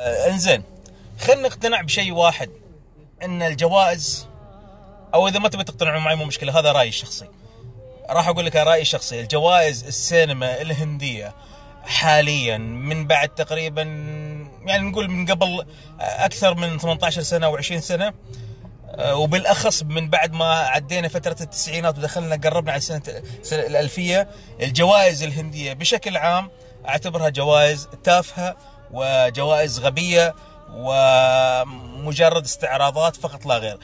آه، انزين خلينا نقتنع بشيء واحد ان الجوائز او اذا ما تبي تقتنعون معي مو مشكله هذا رايي الشخصي راح اقول لك رايي الشخصي الجوائز السينما الهنديه حاليا من بعد تقريبا يعني نقول من قبل آه، اكثر من 18 سنه او 20 سنه آه، وبالاخص من بعد ما عدينا فتره التسعينات ودخلنا قربنا على سنه الالفيه الجوائز الهنديه بشكل عام اعتبرها جوائز تافهه وجوائز غبية ومجرد استعراضات فقط لا غير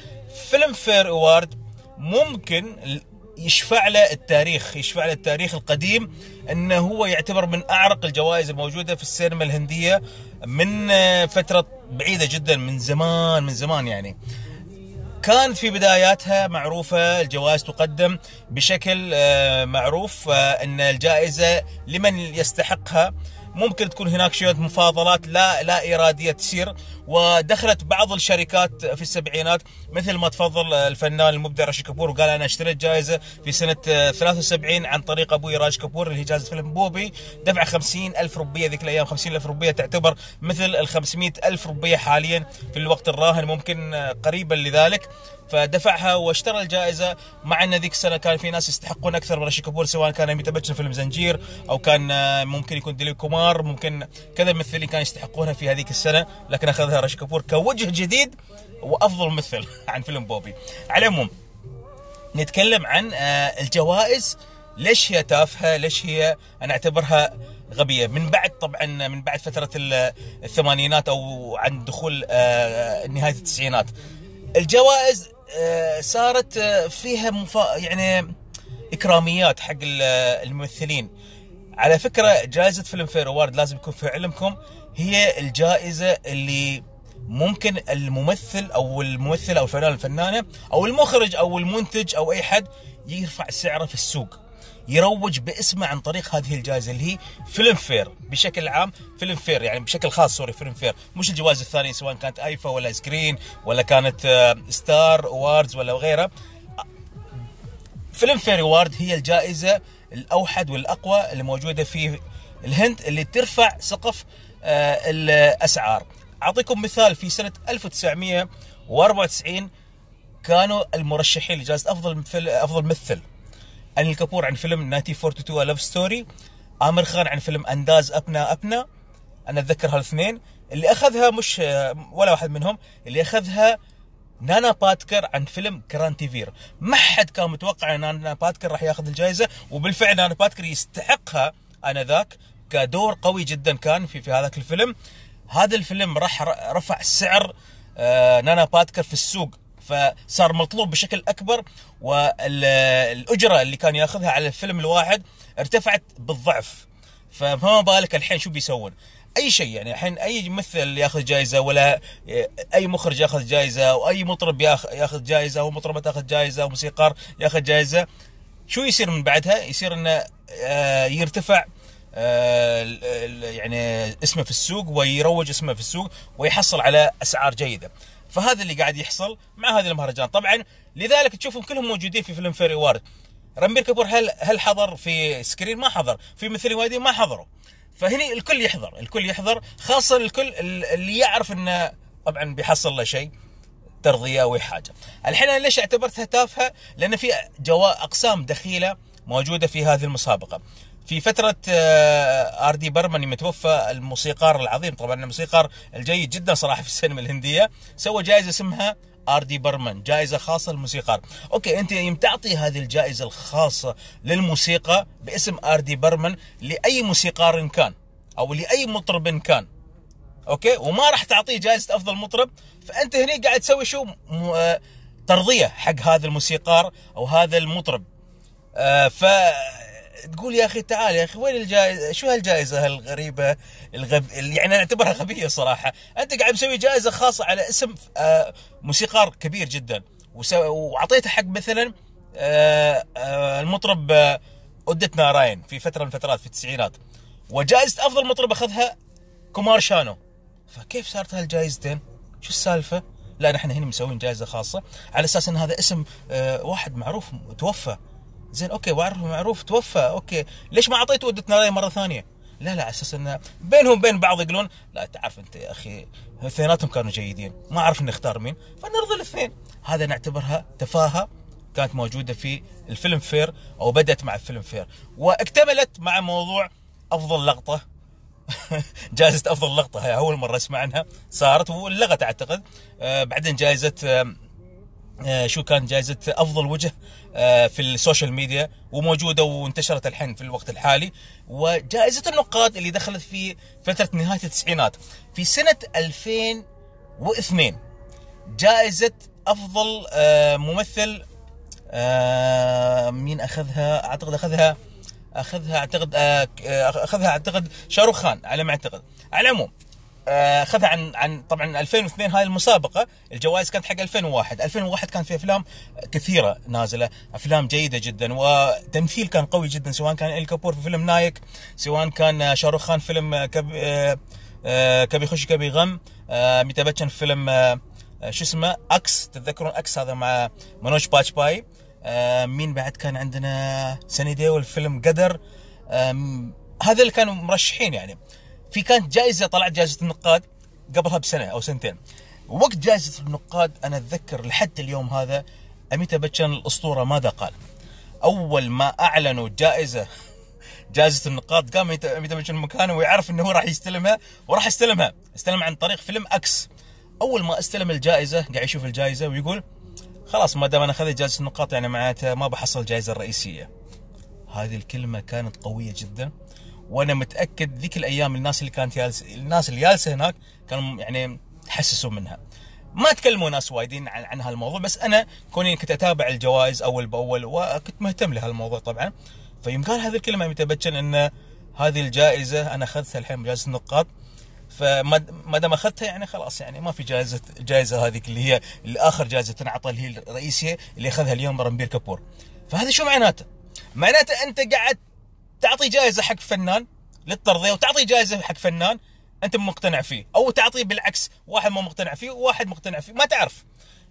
فيلم فير اوارد ممكن يشفع له التاريخ يشفع له التاريخ القديم انه هو يعتبر من اعرق الجوائز الموجوده في السينما الهنديه من فتره بعيده جدا من زمان من زمان يعني كان في بداياتها معروفة الجوائز تقدم بشكل آه، معروف آه، أن الجائزة لمن يستحقها ممكن تكون هناك شويه مفاضلات لا لا اراديه تصير ودخلت بعض الشركات في السبعينات مثل ما تفضل الفنان المبدع راشد كابور وقال انا اشتريت جائزه في سنه 73 عن طريق ابوي راج كابور اللي هي جائزه فيلم بوبي دفع 50 الف روبيه ذيك الايام 50 الف روبيه تعتبر مثل ال 500 الف روبيه حاليا في الوقت الراهن ممكن قريبا لذلك فدفعها واشترى الجائزه مع ان ذيك السنه كان في ناس يستحقون اكثر من رشي كابور سواء كان اميتاب باتشن فيلم زنجير او كان آه، ممكن يكون دليل كومار ممكن كذا ممثلين كانوا يستحقونها في هذيك السنه لكن اخذها رشي كابور كوجه جديد وافضل ممثل عن فيلم بوبي على العموم نتكلم عن آه، الجوائز ليش هي تافهه ليش هي انا اعتبرها غبيه من بعد طبعا من بعد فتره الثمانينات او عن دخول آه، نهايه التسعينات الجوائز آه، صارت آه، فيها مفا... يعني اكراميات حق الممثلين على فكره جائزه فيلم فير اوارد لازم يكون في علمكم هي الجائزه اللي ممكن الممثل او الممثله او الفنان الفنانه او المخرج او المنتج او اي حد يرفع سعره في السوق يروج باسمه عن طريق هذه الجائزه اللي هي فيلم فير بشكل عام فيلم فير يعني بشكل خاص سوري فيلم فير مش الجوائز الثانيه سواء كانت ايفا ولا سكرين ولا كانت ستار آه، واردز ولا غيرها فيلم فير وارد هي الجائزه الاوحد والاقوى اللي موجوده في الهند اللي ترفع سقف آه، الاسعار اعطيكم مثال في سنه 1994 كانوا المرشحين لجائزه افضل افضل ممثل أنيل كابور عن فيلم 1942 لاف ستوري آمر خان عن فيلم أنداز أبنا أبنا أنا أتذكر هالاثنين اللي أخذها مش ولا واحد منهم اللي أخذها نانا باتكر عن فيلم كرانتيفير ما حد كان متوقع ان نانا باتكر راح ياخذ الجائزه وبالفعل نانا باتكر يستحقها انذاك كدور قوي جدا كان في في هذاك الفيلم هذا الفيلم راح رفع سعر آه، نانا باتكر في السوق فصار مطلوب بشكل اكبر والاجره اللي كان ياخذها على الفيلم الواحد ارتفعت بالضعف فما بالك الحين شو بيسوون اي شيء يعني الحين اي ممثل ياخذ جائزه ولا اي مخرج ياخذ جائزه واي مطرب ياخذ جائزه ومطربه تاخذ جائزه وموسيقار ياخذ جائزه شو يصير من بعدها يصير انه آه، يرتفع آه، يعني اسمه في السوق ويروج اسمه في السوق ويحصل على اسعار جيده فهذا اللي قاعد يحصل مع هذه المهرجان طبعا لذلك تشوفهم كلهم موجودين في فيلم فيري وارد رمبير كابور هل هل حضر في سكرين ما حضر في مثل وادي ما حضروا فهني الكل يحضر الكل يحضر خاصه الكل اللي يعرف انه طبعا بيحصل له شيء ترضيه حاجه الحين انا ليش اعتبرتها تافهه لان في جوا اقسام دخيله موجوده في هذه المسابقه في فترة آه، أردي برمن متوفى الموسيقار العظيم طبعا الموسيقار الجيد جدا صراحة في السينما الهندية سوى جائزة اسمها اردي برمن جائزة خاصة للموسيقار اوكي انت تعطي هذه الجائزة الخاصة للموسيقى باسم اردي برمن لأي موسيقار كان او لأي مطرب كان اوكي وما راح تعطيه جائزة افضل مطرب فانت هنا قاعد تسوي شو آه، ترضية حق هذا الموسيقار او هذا المطرب آه، ف تقول يا اخي تعال يا اخي وين الجائزه شو هالجائزه هالغريبه الغب... يعني انا اعتبرها غبيه صراحه انت قاعد مسوي جائزه خاصه على اسم آه، موسيقار كبير جدا وعطيته حق مثلا آه، آه، المطرب اودت ناراين في فتره من الفترات في التسعينات وجائزه افضل مطرب اخذها كومار شانو فكيف صارت هالجائزتين شو السالفه لا نحن هنا مسوين جائزه خاصه على اساس ان هذا اسم واحد معروف توفى زين اوكي وعرف معروف توفى اوكي ليش ما اعطيته ودتنا ناري مره ثانيه؟ لا لا على اساس انه بينهم بين بعض يقولون لا تعرف انت يا اخي اثنيناتهم كانوا جيدين ما اعرف نختار مين فنرضي الاثنين هذا نعتبرها تفاهه كانت موجوده في الفيلم فير او بدات مع الفيلم فير واكتملت مع موضوع افضل لقطه جائزة أفضل لقطة هي أول مرة أسمع عنها صارت ولغت أعتقد آه، بعدين جائزة آه، شو كان جائزة أفضل وجه آه، في السوشيال ميديا وموجودة وانتشرت الحين في الوقت الحالي وجائزة النقاد اللي دخلت في فترة نهاية التسعينات في سنة 2002 جائزة أفضل آه، ممثل مين أخذها أعتقد أخذها أخذها أعتقد أخذها أعتقد شاروخ خان على ما أعتقد على العموم اخذها آه، عن عن طبعا 2002 هاي المسابقه الجوائز كانت حق 2001 2001 كان في افلام كثيره نازله افلام جيده جدا وتمثيل كان قوي جدا سواء كان ال كابور في فيلم نايك سواء كان آه، شاروخ خان فيلم آه، كب... كبي خش كبي غم ميتا فيلم شو اسمه اكس تتذكرون اكس هذا مع منوج باتش باي مين بعد كان عندنا سني ديول فيلم قدر هذا اللي كانوا مرشحين يعني في كانت جائزه طلعت جائزه النقاد قبلها بسنه او سنتين وقت جائزه النقاد انا اتذكر لحد اليوم هذا اميتا بتشان الاسطوره ماذا قال اول ما اعلنوا جائزه جائزه النقاد قام اميتا بتشان مكانه ويعرف انه هو راح يستلمها وراح يستلمها استلم عن طريق فيلم اكس اول ما استلم الجائزه قاعد يشوف الجائزه ويقول خلاص ما دام انا اخذت جائزه النقاط يعني معناته ما بحصل الجائزه الرئيسيه هذه الكلمه كانت قويه جدا وانا متاكد ذيك الايام الناس اللي كانت يالس الناس اللي جالسه هناك كانوا يعني تحسسوا منها ما تكلموا ناس وايدين عن, عن هالموضوع بس انا كوني كنت اتابع الجوائز اول باول وكنت مهتم لهالموضوع طبعا فيوم قال هذه الكلمه متبجن ان هذه الجائزه انا اخذتها الحين بجائزه النقاد فما دام اخذتها يعني خلاص يعني ما في جائزه الجائزه هذيك اللي هي الاخر جائزه تنعطى اللي هي الرئيسيه اللي اخذها اليوم رنبير كابور فهذا شو معناته؟ معناته انت قاعد تعطي جائزه حق فنان للترضيه وتعطي جائزه حق فنان انت مقتنع فيه او تعطي بالعكس واحد ما مقتنع فيه وواحد مقتنع فيه ما تعرف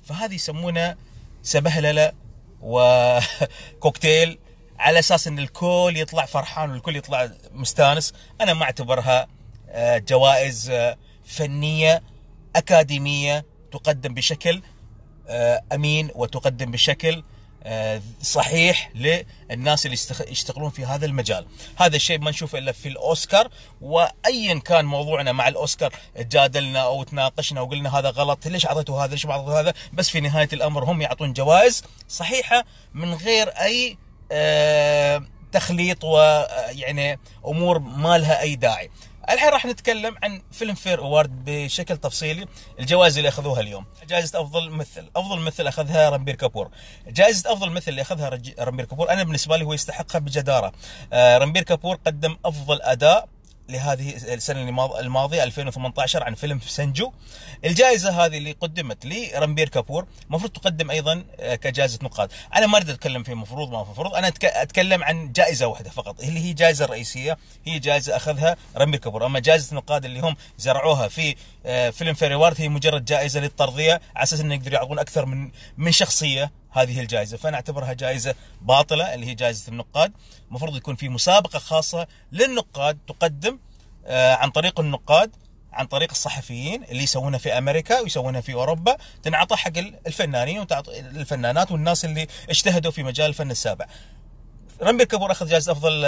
فهذه يسمونه سبهلله وكوكتيل على اساس ان الكل يطلع فرحان والكل يطلع مستانس انا ما اعتبرها آه، جوائز آه، فنيه اكاديميه تقدم بشكل آه، امين وتقدم بشكل آه، صحيح للناس اللي يشتغلون في هذا المجال هذا الشيء ما نشوفه الا في الاوسكار وايا كان موضوعنا مع الاوسكار جادلنا او تناقشنا وقلنا هذا غلط ليش اعطيته هذا ليش ما اعطيته هذا بس في نهايه الامر هم يعطون جوائز صحيحه من غير اي آه، تخليط ويعني آه، امور ما لها اي داعي الحين راح نتكلم عن فيلم فير اوورد بشكل تفصيلي الجوائز اللي اخذوها اليوم جائزه افضل ممثل افضل ممثل اخذها رامبير كابور جائزه افضل ممثل اللي اخذها رامبير كابور انا بالنسبه لي هو يستحقها بجداره آه رنبير كابور قدم افضل اداء لهذه السنه الماضيه 2018 عن فيلم سنجو الجائزه هذه اللي قدمت لرنبير كابور المفروض تقدم ايضا آه، كجائزه نقاد انا ما اريد اتكلم في مفروض ما مفروض انا اتكلم عن جائزه واحده فقط اللي هي جائزه رئيسيه هي جائزه اخذها رمبير كابور اما جائزه نقاد اللي هم زرعوها في آه، فيلم فيري وارد هي مجرد جائزه للترضيه على اساس انه يقدروا يعطون اكثر من من شخصيه هذه الجائزه فانا اعتبرها جائزه باطله اللي هي جائزه النقاد المفروض يكون في مسابقه خاصه للنقاد تقدم آه، عن طريق النقاد عن طريق الصحفيين اللي يسوونها في امريكا ويسوونها في اوروبا تنعطى حق الفنانين وتعطى الفنانات والناس اللي اجتهدوا في مجال الفن السابع رامبير كابور اخذ جائزه افضل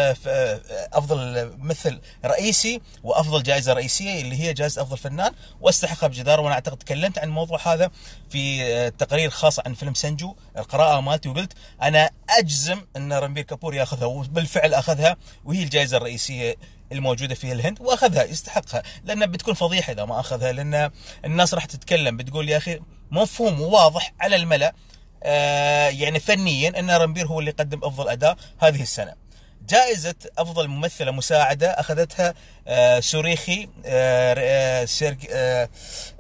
افضل ممثل رئيسي وافضل جائزه رئيسيه اللي هي جائزه افضل فنان واستحقها بجداره وانا اعتقد تكلمت عن الموضوع هذا في آه، تقرير خاص عن فيلم سنجو القراءه مالتي وقلت انا اجزم ان رامبير كابور ياخذها وبالفعل اخذها وهي الجائزه الرئيسيه الموجوده في الهند واخذها يستحقها لان بتكون فضيحه اذا ما اخذها لان الناس راح تتكلم بتقول يا اخي مفهوم وواضح على الملا آه، يعني فنيا ان رامبير هو اللي قدم افضل اداء هذه السنه جائزة أفضل ممثلة مساعدة أخذتها آه، سوريخي آه،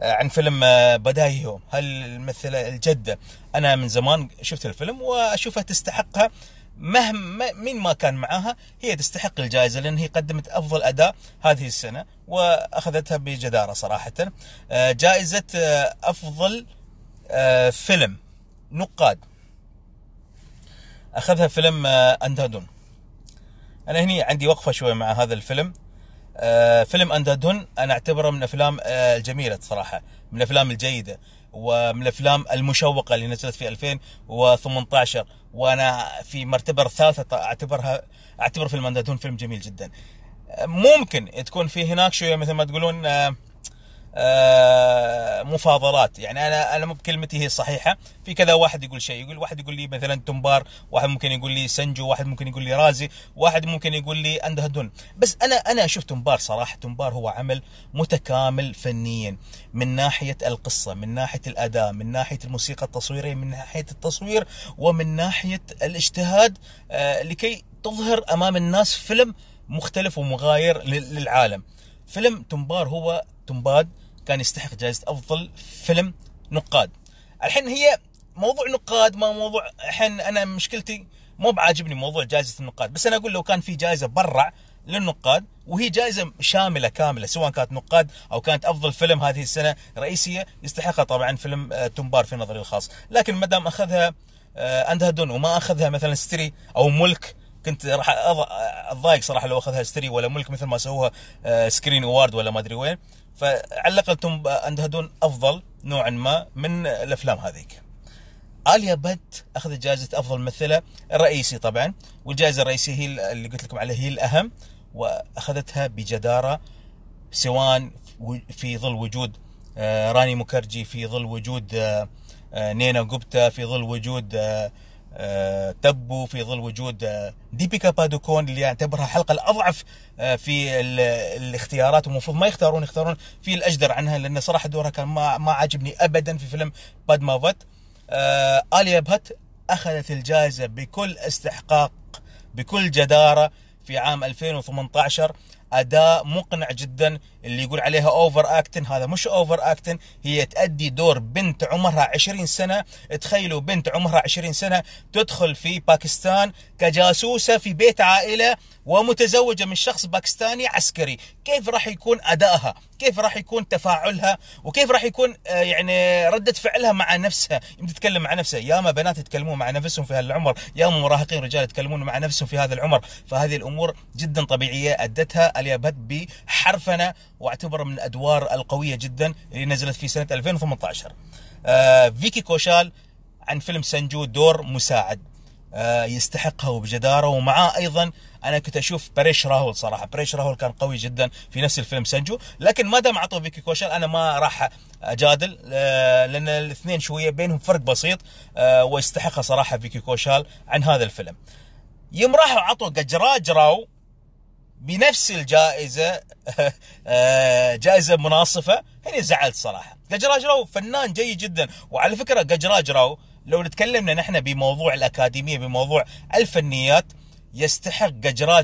عن فيلم بدايو هل الممثلة الجدة أنا من زمان شفت الفيلم وأشوفها تستحقها مهما مين ما كان معاها هي تستحق الجائزة لأن هي قدمت أفضل أداء هذه السنة وأخذتها بجدارة صراحة جائزة أفضل فيلم نقاد اخذها فيلم آه، اندادون انا هني عندي وقفه شوي مع هذا الفيلم آه، فيلم اندادون انا اعتبره من الافلام الجميله آه، صراحه من الافلام الجيده ومن الافلام المشوقه اللي نزلت في 2018 وانا في مرتبه الثالثه اعتبرها اعتبر فيلم اندادون فيلم جميل جدا ممكن تكون في هناك شويه مثل ما تقولون آه، مفاضلات يعني انا انا مو بكلمتي هي صحيحه في كذا واحد يقول شيء يقول واحد يقول لي مثلا تنبار واحد ممكن يقول لي سنجو واحد ممكن يقول لي رازي واحد ممكن يقول لي اندهدون بس انا انا اشوف تنبار صراحه تنبار هو عمل متكامل فنيا من ناحيه القصه من ناحيه الاداء من ناحيه الموسيقى التصويريه من ناحيه التصوير ومن ناحيه الاجتهاد آه، لكي تظهر امام الناس فيلم مختلف ومغاير للعالم فيلم تنبار هو تنباد كان يستحق جائزه افضل فيلم نقاد الحين هي موضوع نقاد ما موضوع الحين انا مشكلتي مو بعاجبني موضوع جائزه النقاد بس انا اقول لو كان في جائزه برع للنقاد وهي جائزه شامله كامله سواء كانت نقاد او كانت افضل فيلم هذه السنه رئيسيه يستحقها طبعا فيلم آه، تنبار في نظري الخاص لكن ما دام اخذها آه، دون وما اخذها مثلا ستري او ملك كنت راح آه، اتضايق صراحه لو اخذها ستري ولا ملك مثل ما سووها سكرين اوارد ولا ما ادري وين فعلى الاقل انتم تهدون افضل نوعا ما من الافلام هذيك. اليا بت اخذت جائزه افضل ممثله الرئيسي طبعا والجائزه الرئيسيه هي اللي قلت لكم عليها هي الاهم واخذتها بجداره سواء في ظل وجود آه، راني مكرجي في ظل وجود آه، آه، نينا جوبتا في ظل وجود آه، تبو في ظل وجود آه، ديبيكا بادوكون اللي يعتبرها الحلقه الاضعف آه، في الاختيارات والمفروض ما يختارون يختارون في الاجدر عنها لان صراحه دورها كان ما ما عاجبني ابدا في فيلم بادمافت اليا بهت اخذت الجائزه بكل استحقاق بكل جداره في عام 2018 اداء مقنع جدا اللي يقول عليها اوفر اكتن هذا مش اوفر اكتن هي تأدي دور بنت عمرها 20 سنه تخيلوا بنت عمرها 20 سنه تدخل في باكستان كجاسوسه في بيت عائله ومتزوجه من شخص باكستاني عسكري كيف راح يكون ادائها كيف راح يكون تفاعلها وكيف راح يكون آه، يعني رده فعلها مع نفسها يمكن تتكلم مع نفسها ياما بنات يتكلمون مع نفسهم في هالعمر ياما مراهقين رجال يتكلمون مع نفسهم في هذا العمر فهذه الامور جدا طبيعيه ادتها اليابت بحرفنه واعتبره من الادوار القويه جدا اللي نزلت في سنه 2018 آه فيكي كوشال عن فيلم سنجو دور مساعد آه يستحقها وبجداره ومعاه ايضا انا كنت اشوف بريش راهول صراحه بريش راهول كان قوي جدا في نفس الفيلم سنجو لكن ما دام عطوا فيكي كوشال انا ما راح اجادل آه لان الاثنين شويه بينهم فرق بسيط آه ويستحقها صراحه فيكي كوشال عن هذا الفيلم يوم راحوا عطوا قجراج راو بنفس الجائزه آه، جائزه مناصفه هنا زعلت صراحه راو فنان جيد جدا وعلى فكره راو لو نتكلمنا نحن بموضوع الاكاديميه بموضوع الفنيات يستحق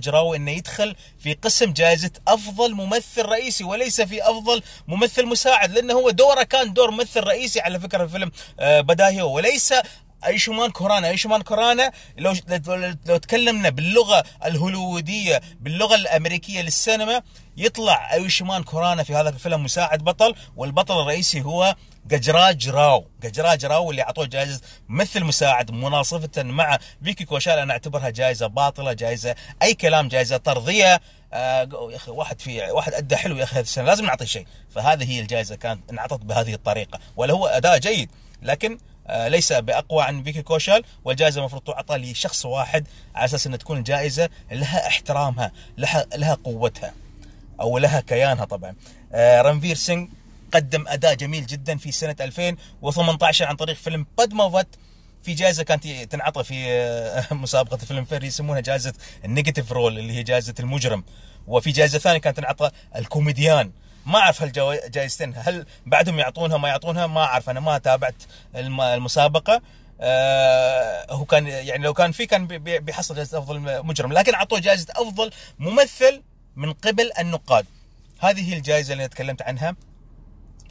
راو انه يدخل في قسم جائزه افضل ممثل رئيسي وليس في افضل ممثل مساعد لانه هو دوره كان دور ممثل رئيسي على فكره فيلم آه، بداهيه وليس اي شمان كورانا اي شمان كورانا لو لو تكلمنا باللغه الهوليووديه باللغه الامريكيه للسينما يطلع اي شمان كورانا في هذا الفيلم مساعد بطل والبطل الرئيسي هو قجراج راو قجراج راو اللي اعطوه جائزه ممثل مساعد مناصفه مع فيكي كوشال انا اعتبرها جائزه باطله جائزه اي كلام جائزه طرديه آه يا اخي واحد في واحد ادى حلو يا اخي هذه السنه لازم نعطيه شيء فهذه هي الجائزه كانت انعطت بهذه الطريقه ولا هو اداء جيد لكن آه، ليس باقوى عن فيكي كوشال والجائزه المفروض تعطى لشخص واحد على اساس ان تكون الجائزه لها احترامها لها لها قوتها او لها كيانها طبعا آه، رنفير سينغ قدم اداء جميل جدا في سنه 2018 عن طريق فيلم بادمافت في جائزه كانت تنعطى في آه، مسابقه فيلم فير يسمونها جائزه النيجاتيف رول اللي هي جائزه المجرم وفي جائزه ثانيه كانت تنعطى الكوميديان ما اعرف هالجائزتين هل بعدهم يعطونها ما يعطونها ما اعرف انا ما تابعت المسابقه آه هو كان يعني لو كان في كان بيحصل جائزه افضل مجرم لكن اعطوه جائزه افضل ممثل من قبل النقاد هذه هي الجائزه اللي انا تكلمت عنها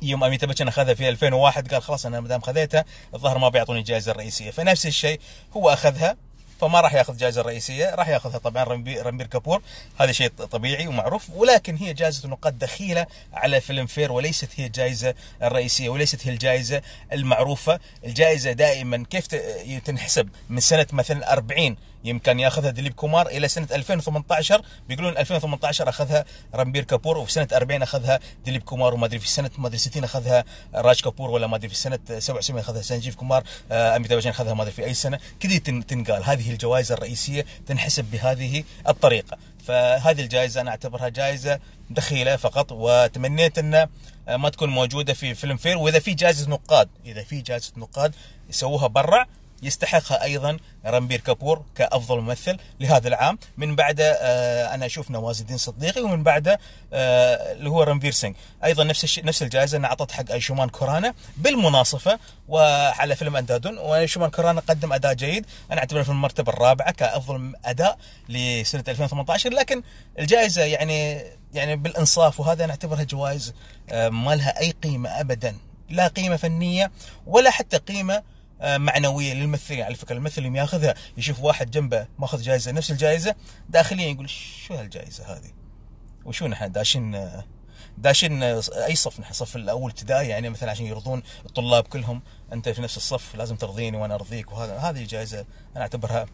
يوم اميتا باتشن اخذها في 2001 قال خلاص انا ما دام خذيتها الظهر ما بيعطوني الجائزه الرئيسيه فنفس الشيء هو اخذها فما راح ياخذ جائزه الرئيسيه راح ياخذها طبعا رمبير كابور هذا شيء طبيعي ومعروف ولكن هي جائزه نقاد دخيله على فيلم فير وليست هي الجائزه الرئيسيه وليست هي الجائزه المعروفه الجائزه دائما كيف تنحسب من سنه مثلا 40 يمكن ياخذها ديليب كومار الى سنه 2018 بيقولون 2018 اخذها رمبير كابور وفي سنه 40 اخذها ديليب كومار وما ادري في سنه ما ادري 60 اخذها راج كابور ولا ما ادري في سنه 77 اخذها سنجيف كومار آه، اميتاب بجان اخذها ما ادري في اي سنه كذي تنقال هذه الجوائز الرئيسيه تنحسب بهذه الطريقه فهذه الجائزه انا اعتبرها جائزه دخيله فقط وتمنيت ان ما تكون موجوده في فيلم فير واذا في جائزه نقاد اذا في جائزه نقاد يسووها برا يستحقها ايضا رمبير كابور كافضل ممثل لهذا العام من بعده آه، انا اشوف نواز الدين صديقي ومن بعده آه، اللي هو رمبير سينغ ايضا نفس الشيء نفس الجائزه انعطت حق ايشومان كورانا بالمناصفه وعلى فيلم اندادون وايشومان كورانا قدم اداء جيد انا اعتبره في المرتبه الرابعه كافضل اداء لسنه 2018 لكن الجائزه يعني يعني بالانصاف وهذا انا اعتبرها جوائز آه، ما لها اي قيمه ابدا لا قيمه فنيه ولا حتى قيمه آه، معنويه للممثلين على فكره الممثل اللي ياخذها يشوف واحد جنبه ماخذ جائزه نفس الجائزه داخليا يقول شو هالجائزه هذه وشو نحن داشين آه، داشين آه، اي صف نحن صف الاول ابتدائي يعني مثلا عشان يرضون الطلاب كلهم انت في نفس الصف لازم ترضيني وانا ارضيك وهذا هذه جائزه انا اعتبرها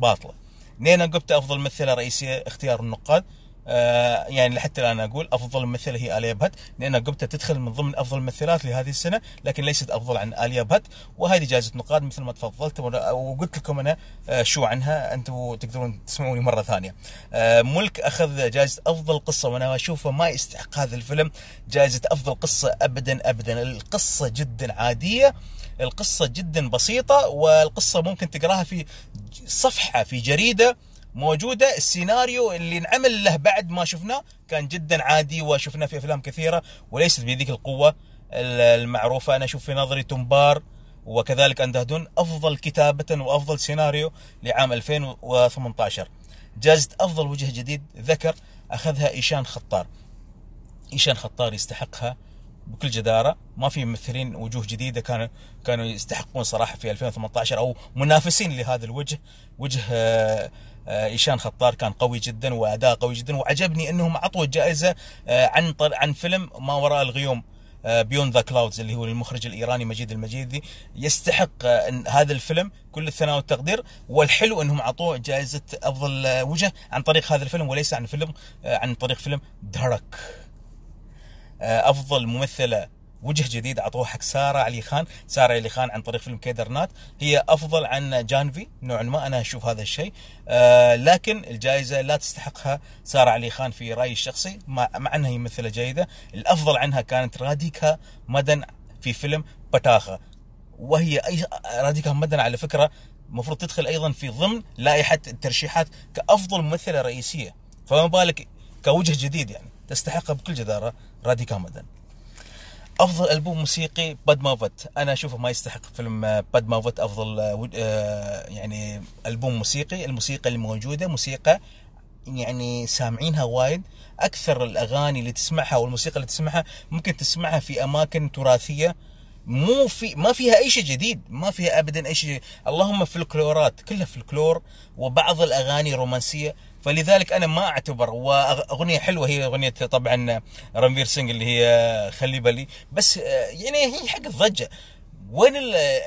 باطله نينا قبت افضل ممثله رئيسيه اختيار النقاد آه، يعني لحتى الان اقول افضل ممثله هي اليا بهت لان قبته تدخل من ضمن افضل الممثلات لهذه السنه لكن ليست افضل عن اليا بهت وهذه جائزه نقاد مثل ما تفضلت وقلت لكم انا آه، شو عنها انتم تقدرون تسمعوني مره ثانيه. آه، ملك اخذ جائزه افضل قصه وانا اشوفه ما يستحق هذا الفيلم جائزه افضل قصه ابدا ابدا القصه جدا عاديه القصه جدا بسيطه والقصه ممكن تقراها في صفحه في جريده موجوده السيناريو اللي انعمل له بعد ما شفناه كان جدا عادي وشفناه في افلام كثيره وليست بذيك القوه المعروفه انا اشوف في نظري تمبار وكذلك اندهدون افضل كتابه وافضل سيناريو لعام 2018 جائزه افضل وجه جديد ذكر اخذها ايشان خطار ايشان خطار يستحقها بكل جداره ما في ممثلين وجوه جديده كانوا كانوا يستحقون صراحه في 2018 او منافسين لهذا الوجه وجه آه، آه، ايشان خطار كان قوي جدا واداء قوي جدا وعجبني انهم عطوا الجائزه آه، عن عن فيلم ما وراء الغيوم بيون ذا كلاودز اللي هو المخرج الايراني مجيد المجيدي يستحق آه، هذا الفيلم كل الثناء والتقدير والحلو انهم عطوه جائزه افضل وجه عن طريق هذا الفيلم وليس عن فيلم عن طريق فيلم دارك افضل ممثله وجه جديد اعطوه حق ساره علي خان، ساره علي خان عن طريق فيلم كيدرنات هي افضل عن جانفي نوعا ما انا اشوف هذا الشيء، آه لكن الجائزه لا تستحقها ساره علي خان في رايي الشخصي مع, مع انها هي ممثله جيده، الافضل عنها كانت راديكا مدن في فيلم بتاخه وهي اي راديكا مدن على فكره المفروض تدخل ايضا في ضمن لائحه الترشيحات كافضل ممثله رئيسيه، فما بالك كوجه جديد يعني تستحقها بكل جداره راديكا مدن. افضل البوم موسيقي باد مافت انا اشوفه ما يستحق فيلم آه، باد مافت افضل آه، آه، يعني البوم موسيقي الموسيقى الموجوده موسيقى يعني سامعينها وايد اكثر الاغاني اللي تسمعها والموسيقى اللي تسمعها ممكن تسمعها في اماكن تراثيه مو في ما فيها اي شيء جديد ما فيها ابدا اي شيء اللهم الكلورات كلها الكلور وبعض الاغاني رومانسيه فلذلك انا ما اعتبر واغنيه حلوه هي اغنيه طبعا رنفير سينج اللي هي خلي بالي بس آه، يعني هي حق الضجه وين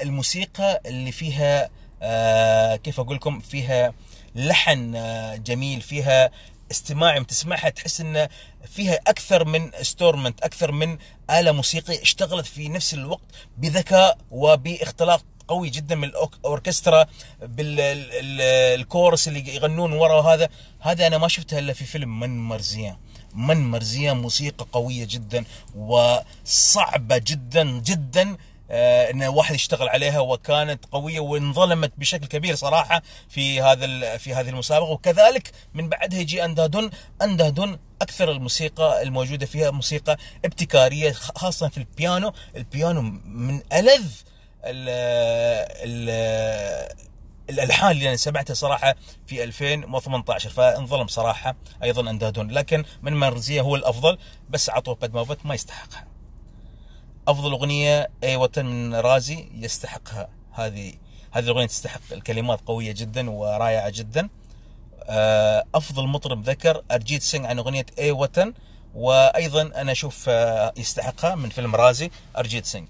الموسيقى اللي فيها آه، كيف اقول لكم فيها لحن آه، جميل فيها استماع تسمعها تحس ان فيها اكثر من ستورمنت اكثر من اله موسيقيه اشتغلت في نفس الوقت بذكاء وباختلاق قوي جدا من الاوركسترا بالكورس اللي يغنون ورا هذا هذا انا ما شفته الا في فيلم من مرزيان من مرزيان موسيقى قويه جدا وصعبه جدا جدا آه، ان واحد يشتغل عليها وكانت قويه وانظلمت بشكل كبير صراحه في هذا في هذه المسابقه وكذلك من بعدها يجي اندادون اندادون اكثر الموسيقى الموجوده فيها موسيقى ابتكاريه خاصه في البيانو البيانو من الذ الـ الـ الالحان اللي انا سمعتها صراحه في 2018 فانظلم صراحه ايضا اندادون لكن من مرزيه هو الافضل بس عطوه بد ما ما يستحقها افضل اغنيه اي وطن من رازي يستحقها هذه هذه الاغنيه تستحق الكلمات قويه جدا ورائعه جدا آه، افضل مطرب ذكر ارجيت سينغ عن اغنيه اي وطن وايضا انا اشوف آه، يستحقها من فيلم رازي ارجيت سينغ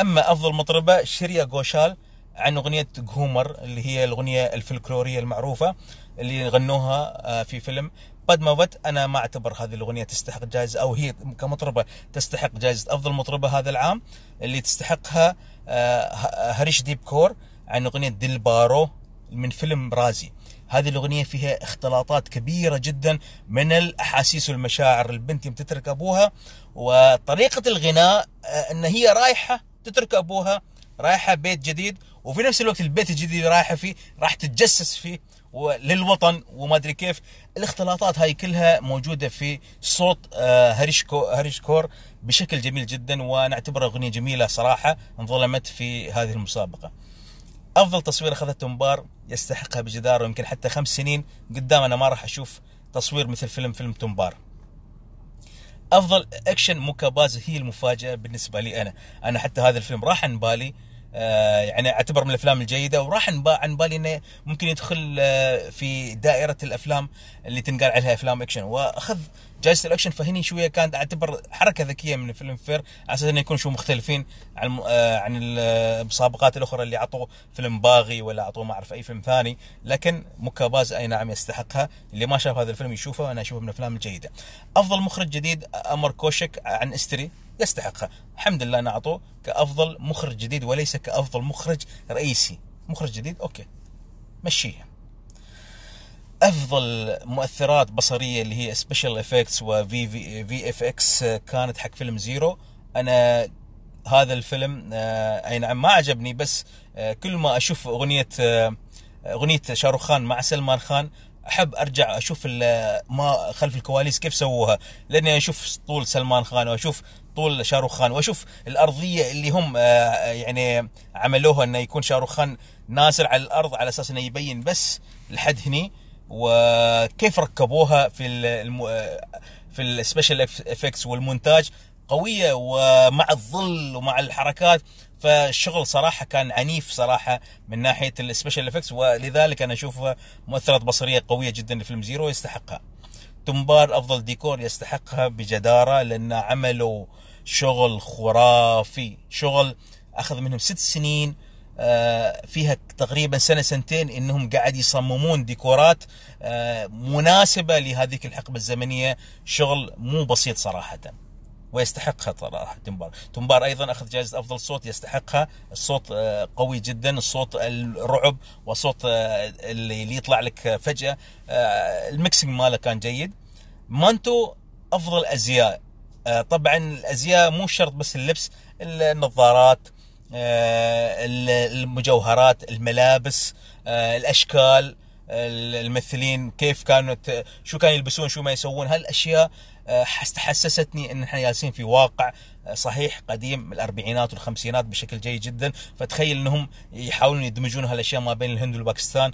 اما افضل مطربه شريا غوشال عن اغنيه غومر اللي هي الاغنيه الفلكلوريه المعروفه اللي غنوها آه، في فيلم بادمافت انا ما اعتبر هذه الاغنيه تستحق جائزه او هي كمطربه تستحق جائزه افضل مطربه هذا العام اللي تستحقها آه، هريش ديب كور عن اغنيه ديل بارو من فيلم رازي هذه الاغنيه فيها اختلاطات كبيره جدا من الاحاسيس والمشاعر البنت يوم تترك ابوها وطريقه الغناء آه، ان هي رايحه تترك ابوها رايحه بيت جديد وفي نفس الوقت البيت الجديد اللي رايحه فيه راح تتجسس فيه للوطن وما ادري كيف الاختلاطات هاي كلها موجوده في صوت آه، هريشكو هريشكور بشكل جميل جدا ونعتبره اغنيه جميله صراحه انظلمت في هذه المسابقه افضل تصوير اخذته مبار يستحقها بجدار ويمكن حتى خمس سنين قدام انا ما راح اشوف تصوير مثل فيلم فيلم تمبار افضل اكشن مو هي المفاجاه بالنسبه لي انا انا حتى هذا الفيلم راح عن بالي آه، يعني اعتبر من الافلام الجيده وراح عن بالي انه ممكن يدخل آه، في دائره الافلام اللي تنقال عليها افلام اكشن واخذ جائزه الاكشن فهني شويه كانت اعتبر حركه ذكيه من فيلم فير على اساس انه يكون شو مختلفين عن آه، عن المسابقات الاخرى اللي اعطوه فيلم باغي ولا اعطوه ما اعرف اي فيلم ثاني لكن موكا باز اي نعم يستحقها اللي ما شاف هذا الفيلم يشوفه انا اشوفه من الافلام الجيده افضل مخرج جديد امر كوشك عن استري يستحقها الحمد لله نعطوه كأفضل مخرج جديد وليس كأفضل مخرج رئيسي مخرج جديد أوكي مشيها افضل مؤثرات بصريه اللي هي سبيشال افكتس وفي في, في اف اكس كانت حق فيلم زيرو انا هذا الفيلم آه، اي نعم ما عجبني بس آه، كل ما اشوف اغنيه آه، اغنيه شاروخ خان مع سلمان خان احب ارجع اشوف ما خلف الكواليس كيف سووها لاني اشوف طول سلمان خان واشوف طول شاروخ خان واشوف الارضيه اللي هم آه، آه، يعني عملوها انه يكون شاروخ خان نازل على الارض على اساس انه يبين بس لحد هني وكيف ركبوها في المو... آه، في السبيشال افكتس والمونتاج قويه ومع الظل ومع الحركات فالشغل صراحه كان عنيف صراحه من ناحيه السبيشال افكتس ولذلك انا اشوفها مؤثرات بصريه قويه جدا لفيلم زيرو يستحقها. تمبار افضل ديكور يستحقها بجداره لان عملوا آه شغل خرافي شغل اخذ منهم ست سنين آه، فيها تقريبا سنه سنتين انهم قاعد يصممون ديكورات آه، مناسبه لهذيك الحقبه الزمنيه شغل مو بسيط صراحه ويستحقها صراحه تمبار تمبار ايضا اخذ جائزه افضل صوت يستحقها الصوت آه، قوي جدا الصوت الرعب وصوت اللي يطلع لك فجاه المكسنج ماله كان جيد مانتو افضل ازياء آه، طبعا الازياء مو شرط بس اللبس النظارات آه، المجوهرات الملابس آه، الاشكال الممثلين كيف كانوا شو كانوا يلبسون شو ما يسوون هالاشياء حسستني ان احنا جالسين في واقع صحيح قديم من الاربعينات والخمسينات بشكل جيد جدا فتخيل انهم يحاولون يدمجون هالاشياء ما بين الهند والباكستان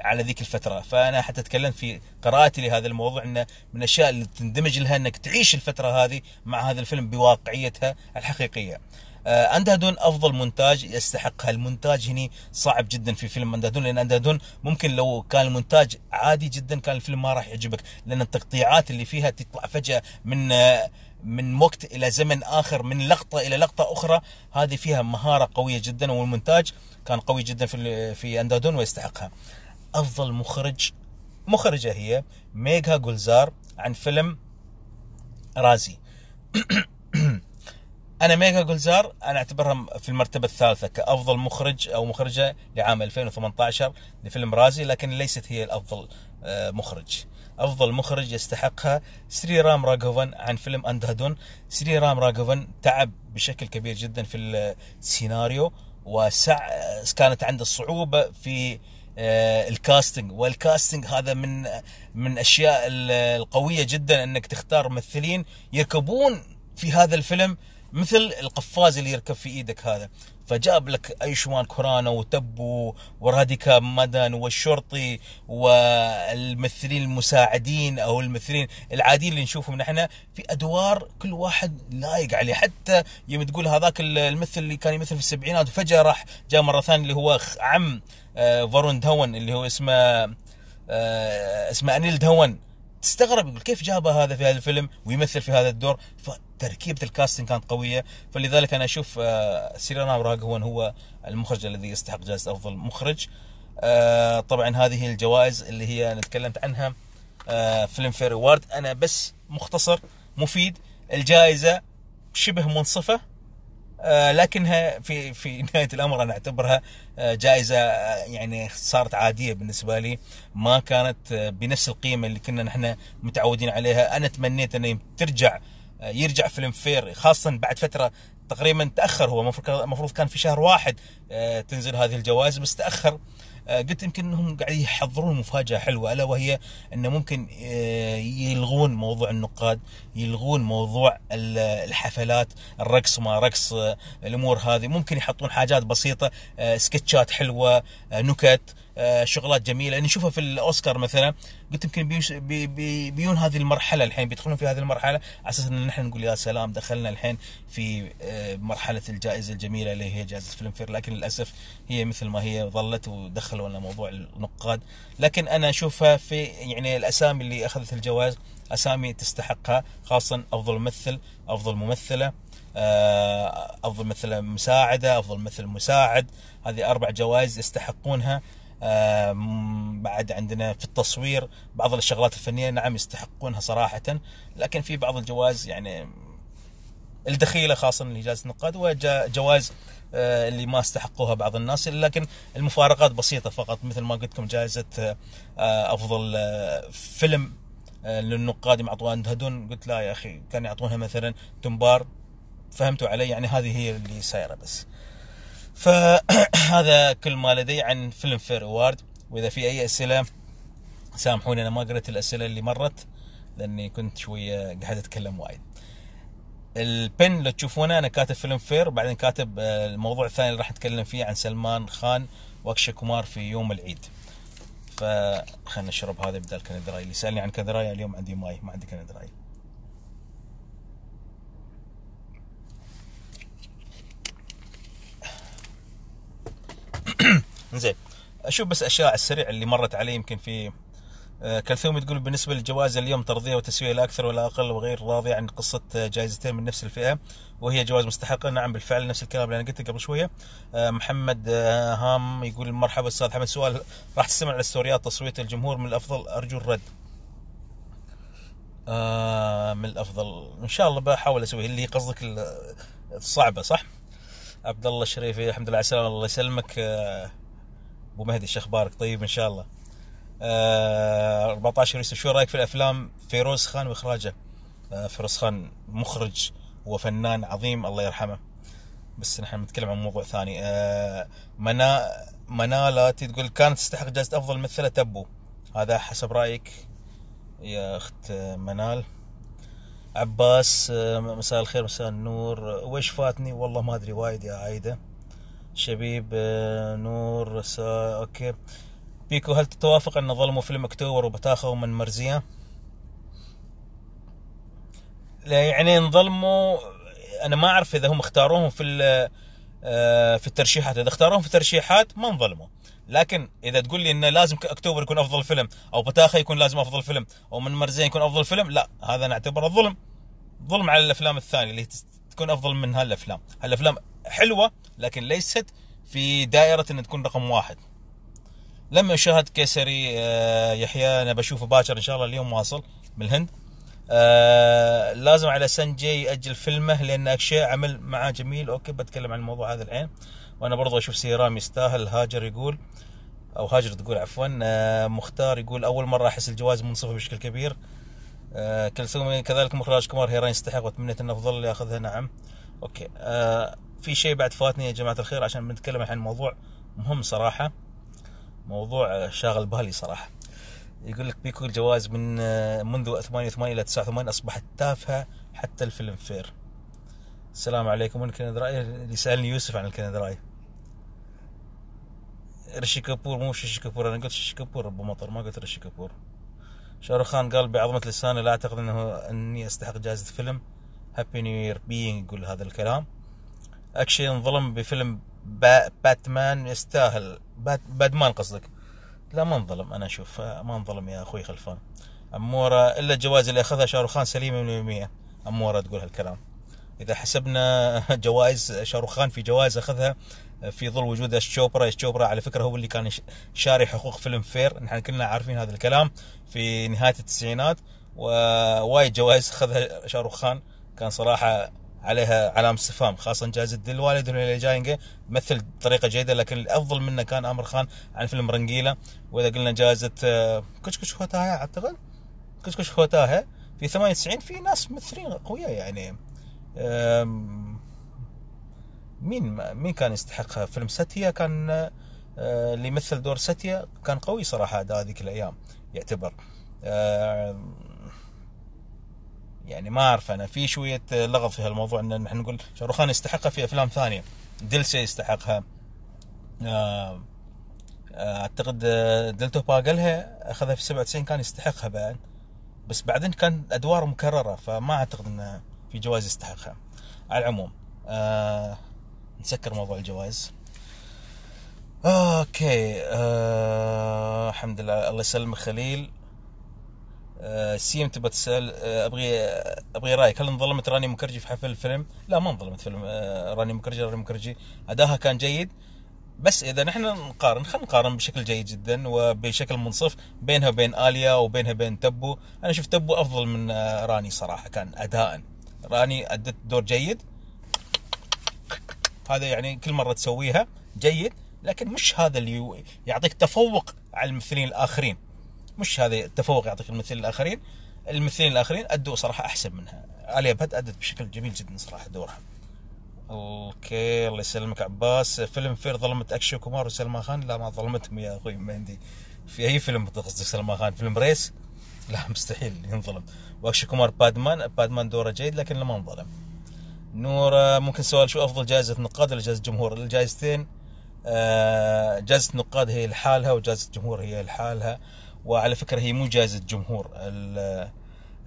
على ذيك الفتره فانا حتى تكلمت في قراءتي لهذا الموضوع انه من الاشياء اللي تندمج لها انك تعيش الفتره هذه مع هذا الفيلم بواقعيتها الحقيقيه آه، اندهدون افضل مونتاج يستحقها المونتاج هني صعب جدا في فيلم اندهدون لان اندهدون ممكن لو كان المونتاج عادي جدا كان الفيلم ما راح يعجبك لان التقطيعات اللي فيها تطلع فجاه من آه، من وقت الى زمن اخر من لقطه الى لقطه اخرى هذه فيها مهاره قويه جدا والمونتاج كان قوي جدا في في اندادون ويستحقها افضل مخرج مخرجه هي ميغا جولزار عن فيلم رازي انا ميغا جولزار انا اعتبرها في المرتبه الثالثه كافضل مخرج او مخرجه لعام 2018 لفيلم رازي لكن ليست هي الافضل آه، مخرج أفضل مخرج يستحقها سري رام راغوفن عن فيلم أندهدون سري رام راغوفن تعب بشكل كبير جدا في السيناريو وسع كانت عنده صعوبة في آه، الكاستنج والكاستنج هذا من من الاشياء القويه جدا انك تختار ممثلين يركبون في هذا الفيلم مثل القفاز اللي يركب في ايدك هذا فجاب لك ايشوان كورانا وتبو وراديكا مدن والشرطي والممثلين المساعدين او الممثلين العاديين اللي نشوفهم نحن في ادوار كل واحد لايق عليه حتى يوم تقول هذاك الممثل اللي كان يمثل في السبعينات فجاه راح جاء مره ثانيه اللي هو عم آه، فارون دهون اللي هو اسمه آه، اسمه انيل دهون تستغرب يقول كيف جابه هذا في هذا الفيلم ويمثل في هذا الدور فتركيبه الكاستنج كانت قويه فلذلك انا اشوف آه، سيرانا راغون هو المخرج الذي يستحق جائزه افضل مخرج آه، طبعا هذه الجوائز اللي هي انا تكلمت عنها آه، فيلم فير وارد انا بس مختصر مفيد الجائزه شبه منصفه آه، لكنها في في نهايه الامر انا اعتبرها آه، جائزه آه، يعني صارت عاديه بالنسبه لي ما كانت بنفس القيمه اللي كنا نحن متعودين عليها انا تمنيت انه ترجع يرجع فيلم فير خاصه بعد فتره تقريبا تاخر هو المفروض كان في شهر واحد تنزل هذه الجوائز بس تاخر آه، قلت يمكن انهم قاعد يحضرون مفاجاه حلوه الا وهي انه ممكن آه، يلغون موضوع النقاد يلغون موضوع الحفلات الرقص وما رقص آه، الامور هذه ممكن يحطون حاجات بسيطه سكتشات حلوه نكت آه، شغلات جميله نشوفها يعني في الاوسكار مثلا قلت يمكن بي بي بيون هذه المرحله الحين بيدخلون في هذه المرحله على اساس ان نحن نقول يا سلام دخلنا الحين في آه، مرحله الجائزه الجميله اللي هي جائزه فيلم فير لكن للاسف هي مثل ما هي ظلت ودخلوا لنا موضوع النقاد لكن انا اشوفها في يعني الاسامي اللي اخذت الجوائز اسامي تستحقها خاصه افضل ممثل افضل ممثله آه، افضل ممثله مساعده افضل ممثل مساعد هذه اربع جوائز يستحقونها آه، بعد عندنا في التصوير بعض الشغلات الفنيه نعم يستحقونها صراحه لكن في بعض الجوائز يعني الدخيله خاصه لجائزه النقاد وجوائز آه، اللي ما استحقوها بعض الناس لكن المفارقات بسيطه فقط مثل ما قلت لكم جائزه آه، افضل فيلم للنقاد معطوها هدون قلت لا يا اخي كان يعطونها مثلا تنبار فهمتوا علي يعني هذه هي اللي سايره بس فهذا كل ما لدي عن فيلم فير اوارد واذا في اي اسئله سامحوني انا ما قريت الاسئله اللي مرت لاني كنت شويه قاعد اتكلم وايد البن اللي تشوفونه انا كاتب فيلم فير وبعدين كاتب آه، الموضوع الثاني اللي راح نتكلم فيه عن سلمان خان واكشا كومار في يوم العيد فخلنا نشرب هذا بدل كندراي اللي سالني عن كندراي اليوم عندي ماي ما عندي كندراي زين اشوف بس اشياء على السريع اللي مرت علي يمكن في آه، كلثوم تقول بالنسبة للجوائز اليوم ترضية وتسوية لا أكثر ولا أقل وغير راضية عن قصة آه، جائزتين من نفس الفئة وهي جوائز مستحقة نعم بالفعل نفس الكلام اللي أنا قلته قبل شوية آه، محمد هام يقول مرحبا أستاذ حمد سؤال راح تستمع على السوريات تصويت الجمهور من الأفضل أرجو الرد من الأفضل إن شاء الله بحاول أسويه اللي قصدك الصعبة صح؟ عبد الله الشريفي إيه، الحمد لله على السلامه الله يسلمك آه، ابو مهدي شو اخبارك طيب ان شاء الله 14 آه، يوسف شو رايك في الافلام فيروز خان واخراجه آه، فيروز خان مخرج وفنان عظيم الله يرحمه بس نحن بنتكلم عن موضوع ثاني منا منالا تقول كانت تستحق جائزه افضل ممثله تبو هذا حسب رايك يا اخت منال عباس آه، مساء الخير مساء النور آه، وش فاتني والله ما ادري وايد يا عايده شبيب آه، نور سا... اوكي بيكو هل تتوافق ان ظلموا فيلم اكتوبر وبتاخوا من مرزيه يعني انظلموا انا ما اعرف اذا هم اختاروهم في آه، في الترشيحات اذا اختاروهم في الترشيحات ما انظلموا لكن اذا تقول لي انه لازم اكتوبر يكون افضل فيلم او بتاخه يكون لازم افضل فيلم او من مرزين يكون افضل فيلم لا هذا نعتبره ظلم ظلم على الافلام الثانيه اللي تكون افضل من هالافلام هالافلام حلوه لكن ليست في دائره ان تكون رقم واحد لما شاهد كيسري آه، يحيى انا بشوفه باكر ان شاء الله اليوم واصل من الهند آه، لازم على سنجي ياجل فيلمه لان أكشي عمل معاه جميل اوكي بتكلم عن الموضوع هذا الحين وانا برضو اشوف سيرام يستاهل هاجر يقول او هاجر تقول عفوا آه، مختار يقول اول مره احس الجوائز منصفه بشكل كبير آه، كلثوم كذلك مخرج كمار هيران يستحق واتمنيت انه افضل ياخذها نعم اوكي آه في شيء بعد فاتني يا جماعه الخير عشان بنتكلم عن موضوع مهم صراحه موضوع شاغل بالي صراحه يقول لك بيكو الجوائز من آه، منذ 88 الى 89 اصبحت تافهه حتى الفيلم فير السلام عليكم من كندراي اللي سالني يوسف عن الكندراي رشي كابور مو شيشي كابور انا قلت شيشي كابور ابو مطر ما قلت رشي كابور شاروخ خان قال بعظمه لسانه لا اعتقد انه اني استحق جائزه فيلم هابي نيو يير بينج يقول هذا الكلام اكشلي انظلم بفيلم با باتمان يستاهل بات باتمان قصدك لا ما انظلم انا اشوف ما انظلم يا اخوي خلفان اموره الا الجوائز اللي اخذها شاروخان سليمه 100% اموره تقول هالكلام اذا حسبنا جوائز شاروخان في جوائز اخذها في ظل وجود الشوبرا الشوبرا على فكره هو اللي كان شاري حقوق فيلم فير نحن كلنا عارفين هذا الكلام في نهايه التسعينات ووايد جوائز اخذها شاروخان كان صراحه عليها علامه استفهام خاصه جائزه الوالد اللي جاينجا مثل بطريقه جيده لكن الافضل منه كان امر خان عن فيلم رنجيله واذا قلنا جائزه آه، كشكش هوتاها اعتقد كشكش هوتاها في 98 في ناس ممثلين قويه يعني مين مين كان يستحقها فيلم ساتيا كان آه، اللي يمثل دور ساتيا كان قوي صراحه اداء هذيك الايام يعتبر آه، يعني ما اعرف انا في شويه لغط في هالموضوع ان احنا نقول شاروخان يستحقها في افلام ثانيه دلسي يستحقها آه، اعتقد آه، دلتو باقلها اخذها في 97 كان يستحقها بعد بس بعدين كان ادوار مكرره فما اعتقد انه في جوائز يستحقها على العموم أه نسكر موضوع الجوائز اوكي أه الحمد لله الله يسلمك خليل آه، سيم تبى تسال آه، ابغي ابغي رايك هل انظلمت راني مكرجي في حفل الفيلم؟ لا ما انظلمت فيلم آه، راني مكرجي راني مكرجي اداها كان جيد بس اذا نحن نقارن خلينا نقارن بشكل جيد جدا وبشكل منصف بينها وبين اليا وبينها وبين تبو انا شفت تبو افضل من راني صراحه كان اداء راني ادت دور جيد هذا يعني كل مره تسويها جيد لكن مش هذا اللي يعطيك تفوق على الممثلين الاخرين مش هذه التفوق يعطيك الممثلين الاخرين الممثلين الاخرين ادوا صراحه احسن منها علي بهد ادت بشكل جميل جدا صراحه دورها اوكي الله يسلمك عباس فيلم فير ظلمت اكشي كومار وسلمان خان لا ما ظلمتهم يا اخوي مهندي في اي فيلم تقصد سلمان خان فيلم ريس لا مستحيل ينظلم واكشي كومار بادمان بادمان دوره جيد لكن ما انظلم نورة ممكن سؤال شو افضل جائزه نقاد ولا جائزه جمهور الجائزتين آه، جائزه نقاد هي لحالها وجائزه جمهور هي لحالها وعلى فكره هي مو جائزه جمهور آه،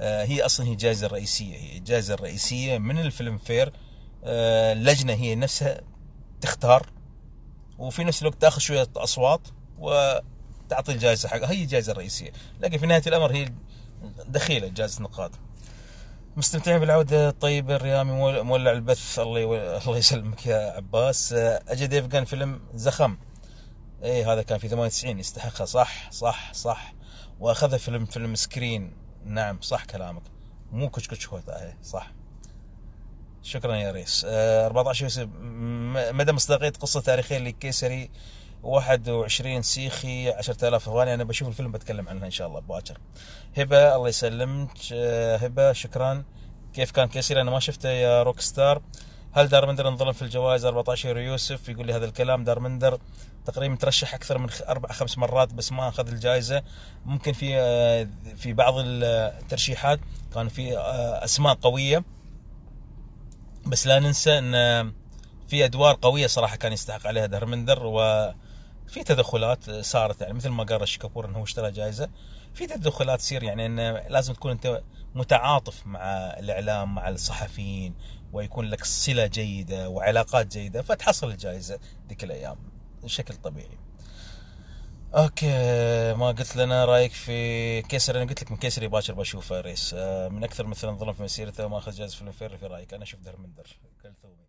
هي اصلا هي الجائزه الرئيسيه هي الجائزه الرئيسيه من الفيلم فير اللجنه آه، هي نفسها تختار وفي نفس الوقت تاخذ شويه اصوات وتعطي الجائزه حقها هي الجائزه الرئيسيه لكن في نهايه الامر هي دخيله جائزه نقاد مستمتعين بالعوده الطيبه الريامي مولع البث الله الله يسلمك يا عباس آه، اجا ديف كان فيلم زخم ايه هذا كان في 98 يستحقها صح صح صح واخذها فيلم فيلم سكرين نعم صح كلامك مو كشكش هو ايه صح شكرا يا ريس آه 14 يوسف مدى مصداقيه قصه تاريخيه لكيسري 21 سيخي 10000 افغاني انا بشوف الفيلم بتكلم عنها ان شاء الله باكر هبه الله يسلمك آه هبه شكرا كيف كان كيسري انا ما شفته يا روك ستار هل دارمندر انظلم في الجوائز 14 يوسف يقول لي هذا الكلام دارمندر تقريبا ترشح اكثر من اربع خمس مرات بس ما اخذ الجائزه ممكن في آه، في بعض الترشيحات كان في آه، اسماء قويه بس لا ننسى ان في ادوار قويه صراحه كان يستحق عليها دارمندر و في تدخلات صارت يعني مثل ما قال رشي كابور انه هو اشترى جائزه في تدخلات تصير يعني انه لازم تكون انت متعاطف مع الاعلام مع الصحفيين ويكون لك صله جيده وعلاقات جيده فتحصل الجائزه ذيك الايام بشكل طبيعي. اوكي ما قلت لنا رايك في كيسر انا قلت لك من كيسر باكر بشوفه ريس آه، من اكثر مثلا ظلم في مسيرته وما اخذ جائزه في الفير في رايك انا اشوف درمندر كلثومي